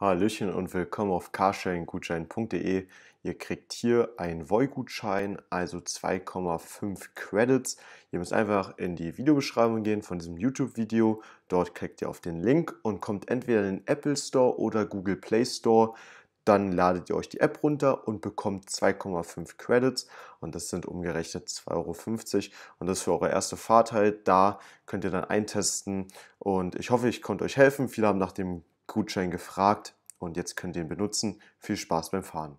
Hallöchen und willkommen auf carsharinggutschein.de. Ihr kriegt hier einen Voi-Gutschein, also 2,5 Credits. Ihr müsst einfach in die Videobeschreibung gehen von diesem YouTube-Video. Dort klickt ihr auf den Link und kommt entweder in den Apple Store oder Google Play Store. Dann ladet ihr euch die App runter und bekommt 2,5 Credits und das sind umgerechnet 2,50 Euro und das ist für eure erste Fahrt halt. Da könnt ihr dann eintesten und ich hoffe, ich konnte euch helfen. Viele haben nach dem Gutschein gefragt und jetzt könnt ihr ihn benutzen. Viel Spaß beim Fahren.